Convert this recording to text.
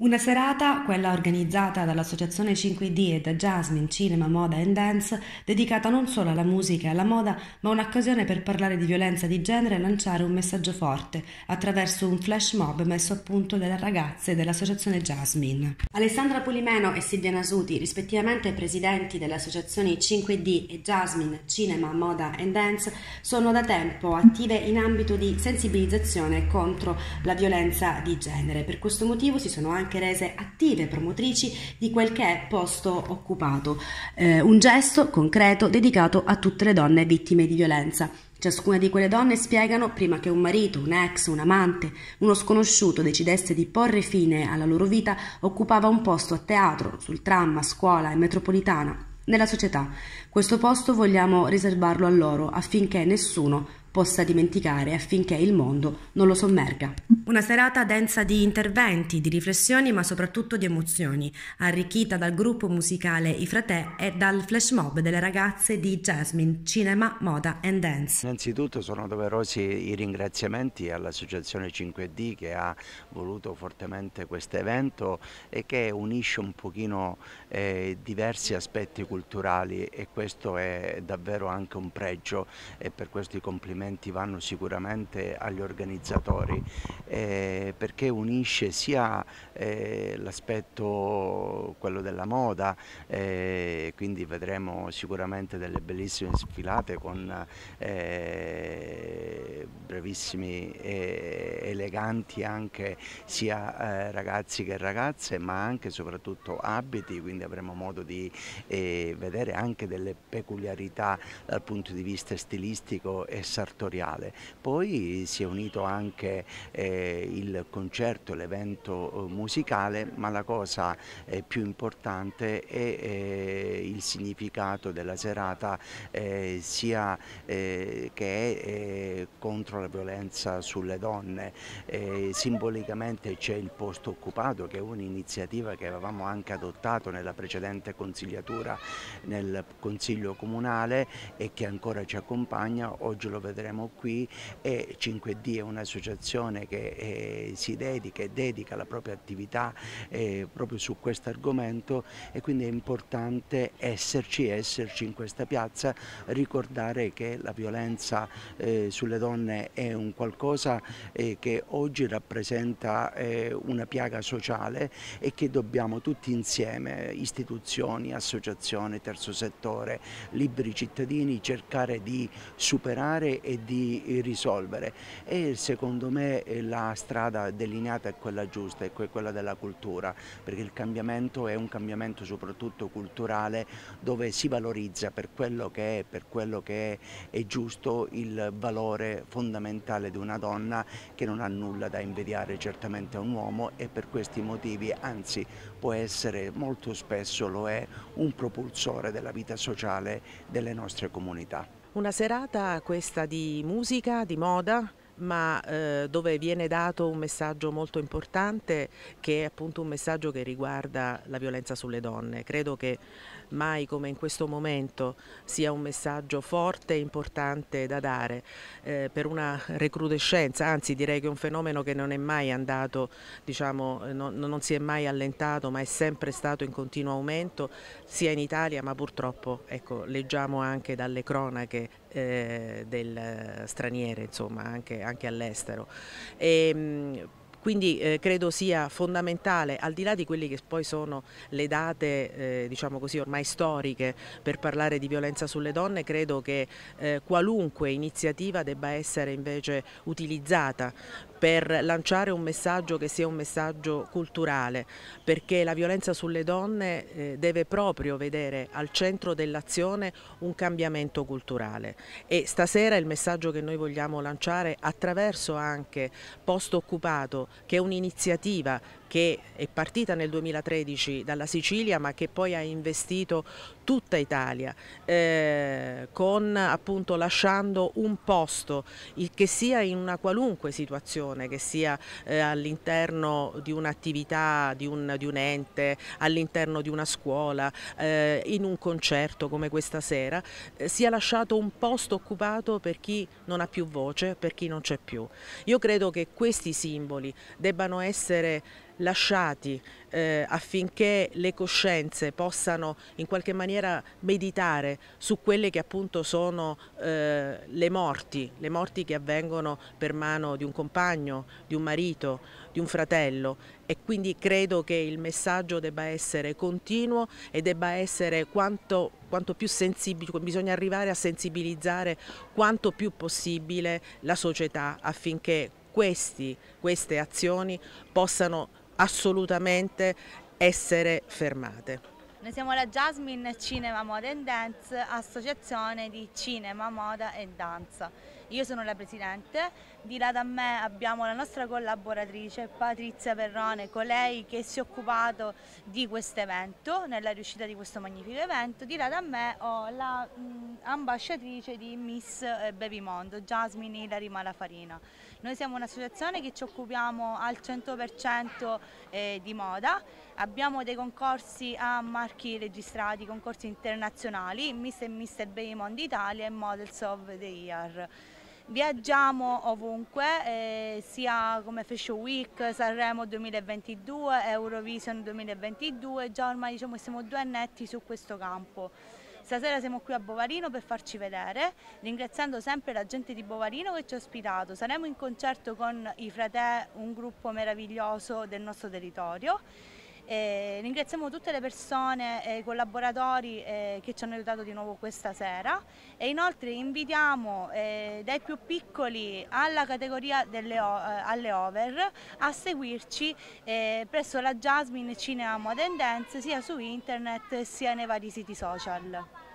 Una serata, quella organizzata dall'associazione 5D e da Jasmine Cinema, Moda and Dance, dedicata non solo alla musica e alla moda, ma un'occasione per parlare di violenza di genere e lanciare un messaggio forte attraverso un flash mob messo a punto dalle ragazze dell'associazione Jasmine. Alessandra Pulimeno e Silvia Nasuti, rispettivamente presidenti delle associazioni 5D e Jasmine Cinema, Moda and Dance, sono da tempo attive in ambito di sensibilizzazione contro la violenza di genere. Per questo motivo si sono anche anche rese attive promotrici di quel che è posto occupato, eh, un gesto concreto dedicato a tutte le donne vittime di violenza. Ciascuna di quelle donne spiegano, prima che un marito, un ex, un amante, uno sconosciuto decidesse di porre fine alla loro vita, occupava un posto a teatro, sul tram, a scuola in metropolitana, nella società. Questo posto vogliamo riservarlo a loro affinché nessuno possa dimenticare, affinché il mondo non lo sommerga. Una serata densa di interventi, di riflessioni ma soprattutto di emozioni, arricchita dal gruppo musicale I Fratè e dal flash mob delle ragazze di Jasmine, Cinema, Moda and Dance. Innanzitutto sono doverosi i ringraziamenti all'associazione 5D che ha voluto fortemente questo evento e che unisce un pochino eh, diversi aspetti culturali e questo è davvero anche un pregio e per questo i complimenti vanno sicuramente agli organizzatori eh, perché unisce sia eh, l'aspetto quello della moda, eh, quindi vedremo sicuramente delle bellissime sfilate con eh, brevissimi e eleganti anche sia eh, ragazzi che ragazze, ma anche e soprattutto abiti, quindi avremo modo di eh, vedere anche delle peculiarità dal punto di vista stilistico e sartoriale. Poi si è unito anche eh, il concerto, l'evento eh, musicale, ma la cosa eh, più importante è eh, il significato della serata sia che è contro la violenza sulle donne. simbolicamente c'è il posto occupato che è un'iniziativa che avevamo anche adottato nella precedente consigliatura nel Consiglio Comunale e che ancora ci accompagna, oggi lo vedremo qui e 5D è un'associazione che eh, si dedica e dedica la propria attività eh, proprio su questo argomento e quindi è importante esserci, esserci in questa piazza, ricordare che la violenza eh, sulle donne è un qualcosa eh, che oggi rappresenta eh, una piaga sociale e che dobbiamo tutti insieme, istituzioni, associazioni, terzo settore, liberi cittadini, cercare di superare e di risolvere. E secondo me eh, la la strada delineata è quella giusta, è quella della cultura, perché il cambiamento è un cambiamento soprattutto culturale dove si valorizza per quello che è, per quello che è, è giusto il valore fondamentale di una donna che non ha nulla da invidiare certamente a un uomo e per questi motivi anzi può essere molto spesso lo è un propulsore della vita sociale delle nostre comunità. Una serata questa di musica, di moda, ma eh, dove viene dato un messaggio molto importante che è appunto un messaggio che riguarda la violenza sulle donne. Credo che mai come in questo momento sia un messaggio forte e importante da dare eh, per una recrudescenza, anzi direi che è un fenomeno che non è mai andato, diciamo, eh, non, non si è mai allentato ma è sempre stato in continuo aumento sia in Italia ma purtroppo ecco, leggiamo anche dalle cronache eh, del eh, straniere, insomma anche, anche all'estero. Ehm, quindi eh, credo sia fondamentale, al di là di quelle che poi sono le date eh, diciamo così, ormai storiche per parlare di violenza sulle donne, credo che eh, qualunque iniziativa debba essere invece utilizzata per lanciare un messaggio che sia un messaggio culturale, perché la violenza sulle donne eh, deve proprio vedere al centro dell'azione un cambiamento culturale e stasera il messaggio che noi vogliamo lanciare attraverso anche Posto Occupato, che è un'iniziativa che è partita nel 2013 dalla Sicilia ma che poi ha investito tutta Italia eh, con appunto lasciando un posto il che sia in una qualunque situazione che sia eh, all'interno di un'attività di, un, di un, ente all'interno di una scuola eh, in un concerto come questa sera eh, sia lasciato un posto occupato per chi non ha più voce per chi non c'è più io credo che questi simboli debbano essere lasciati eh, affinché le coscienze possano in qualche maniera meditare su quelle che appunto sono eh, le morti, le morti che avvengono per mano di un compagno, di un marito, di un fratello e quindi credo che il messaggio debba essere continuo e debba essere quanto, quanto più sensibile, bisogna arrivare a sensibilizzare quanto più possibile la società affinché questi, queste azioni possano assolutamente essere fermate. Noi siamo la Jasmine Cinema Moda and Dance, associazione di cinema, moda e danza. Io sono la presidente di là da me abbiamo la nostra collaboratrice Patrizia Perrone, colei che si è occupato di questo evento, nella riuscita di questo magnifico evento. Di là da me ho l'ambasciatrice la, mm, di Miss eh, Baby Jasmine Ilari Malafarina. Noi siamo un'associazione che ci occupiamo al 100% eh, di moda, abbiamo dei concorsi a marchi registrati, concorsi internazionali, Miss e Mr. Baby Italia e Models of the Year. Viaggiamo ovunque, eh, sia come Fashion Week, Sanremo 2022, Eurovision 2022, già ormai diciamo, siamo due annetti su questo campo. Stasera siamo qui a Bovarino per farci vedere, ringraziando sempre la gente di Bovarino che ci ha ospitato. Saremo in concerto con i Fratè, un gruppo meraviglioso del nostro territorio. E eh, ringraziamo tutte le persone e eh, i collaboratori eh, che ci hanno aiutato di nuovo questa sera e inoltre invitiamo dai più piccoli alla categoria delle, alle over a seguirci presso la Jasmine Cinema Modern Dance sia su internet sia nei vari siti social.